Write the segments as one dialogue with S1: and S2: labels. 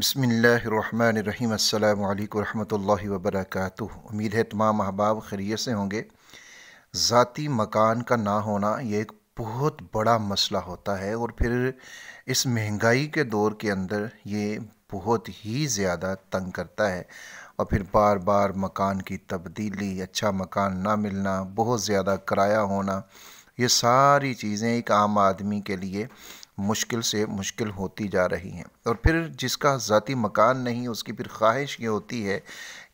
S1: بسم اللہ الرحمن الرحیم السلام علیکم ورحمۃ اللہ وبرکاتہ امید ہے تمام احباب خیریت سے ہوں گے ذاتی مکان کا نہ ہونا یہ ایک بہت بڑا مسئلہ ہوتا ہے اور پھر اس مہنگائی کے دور کے اندر یہ بہت ہی زیادہ تنگ کرتا ہے اور پھر بار بار مکان کی تبدیلی اچھا مکان نہ ملنا بہت زیادہ کرایہ ہونا یہ ساری چیزیں ایک عام آدمی کے لیے مشکل سے مشکل ہوتی جا رہی ہیں اور پھر جس کا ذاتی مکان نہیں اس کی پھر خواہش یہ ہوتی ہے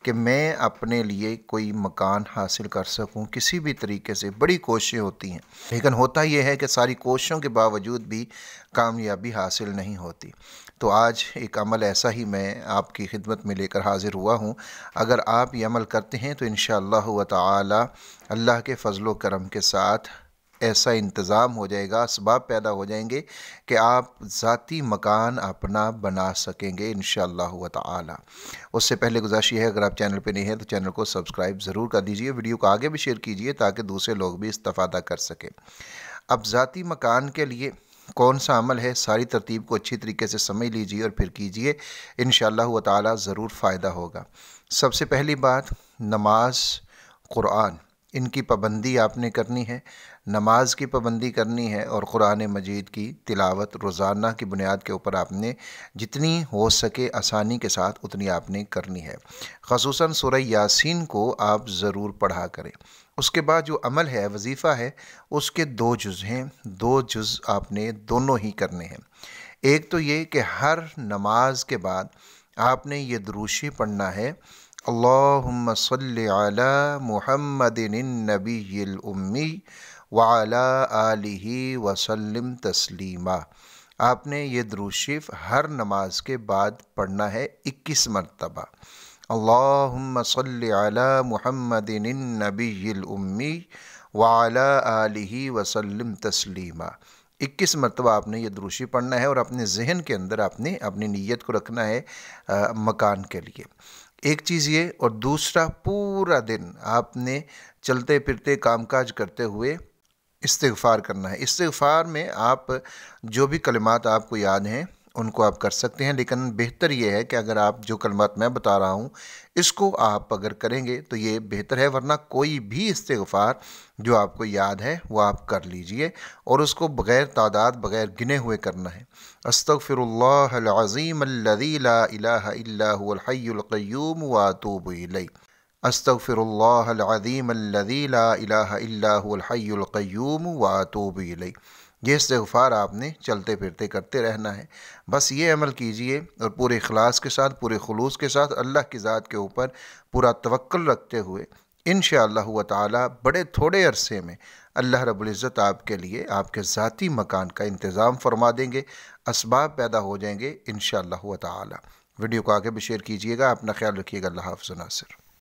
S1: کہ میں اپنے لیے کوئی مکان حاصل کر سکوں کسی بھی طریقے سے بڑی کوششیں ہوتی ہیں لیکن ہوتا یہ ہے کہ ساری کوششوں کے باوجود بھی کامیابی حاصل نہیں ہوتی تو آج ایک عمل ایسا ہی میں آپ کی خدمت میں لے کر حاضر ہوا ہوں اگر آپ یہ عمل کرتے ہیں تو انشاءاللہ و تعالی اللہ کے فضل و کرم کے ساتھ ایسا انتظام ہو جائے گا اسباب پیدا ہو جائیں گے کہ آپ ذاتی مکان اپنا بنا سکیں گے انشاءاللہ اللہ و تعالی اس سے پہلے گزارش یہ ہے اگر آپ چینل پہ نہیں ہیں تو چینل کو سبسکرائب ضرور کر دیجئے ویڈیو کو آگے بھی شیئر کیجئے تاکہ دوسرے لوگ بھی استفادہ کر سکیں اب ذاتی مکان کے لیے کون سا عمل ہے ساری ترتیب کو اچھی طریقے سے سمجھ لیجئے اور پھر کیجئے انشاءاللہ اللہ و تعالی ضرور فائدہ ہوگا سب سے پہلی بات نماز قرآن ان کی پابندی آپ نے کرنی ہے نماز کی پابندی کرنی ہے اور قرآن مجید کی تلاوت روزانہ کی بنیاد کے اوپر آپ نے جتنی ہو سکے آسانی کے ساتھ اتنی آپ نے کرنی ہے خصوصاً سورہ یاسین کو آپ ضرور پڑھا کریں اس کے بعد جو عمل ہے وظیفہ ہے اس کے دو جز ہیں دو جز آپ نے دونوں ہی کرنے ہیں ایک تو یہ کہ ہر نماز کے بعد آپ نے یہ دروشی پڑھنا ہے محمد النبي الأمي وعلى علی وسلم تسلیمہ آپ نے یہ دروشف ہر نماز کے بعد پڑھنا ہے اکیس مرتبہ علّ صلی الََََََََََع الامی وعلا عيى وسلم تسلیمہ اکیس مرتبہ آپ نے یہ دروشی پڑھنا ہے اور اپنے ذہن کے اندر آپ نے اپنی نیت کو رکھنا ہے مکان کے لیے ایک چیز یہ اور دوسرا پورا دن آپ نے چلتے پھرتے کام کاج کرتے ہوئے استغفار کرنا ہے استغفار میں آپ جو بھی کلمات آپ کو یاد ہیں ان کو آپ کر سکتے ہیں لیکن بہتر یہ ہے کہ اگر آپ جو کلمات میں بتا رہا ہوں اس کو آپ اگر کریں گے تو یہ بہتر ہے ورنہ کوئی بھی استغفار جو آپ کو یاد ہے وہ آپ کر لیجئے اور اس کو بغیر تعداد بغیر گنے ہوئے کرنا ہے استغفر اللہ العظیم لا الہ الا هو الحی القیوم واتوب استطف استغفر اللہ العظیم لا الہ الا هو الحی القیوم واتوب لئی یہ استغفار آپ نے چلتے پھرتے کرتے رہنا ہے بس یہ عمل کیجئے اور پورے اخلاص کے ساتھ پورے خلوص کے ساتھ اللہ کی ذات کے اوپر پورا توکل رکھتے ہوئے انشاءاللہ تعالی اللہ بڑے تھوڑے عرصے میں اللہ رب العزت آپ کے لیے آپ کے ذاتی مکان کا انتظام فرما دیں گے اسباب پیدا ہو جائیں گے انشاءاللہ تعالی اللہ ویڈیو کو آگے بھی شیئر کیجیے گا اپنا خیال رکھیے گا اللہ حافظ ناصر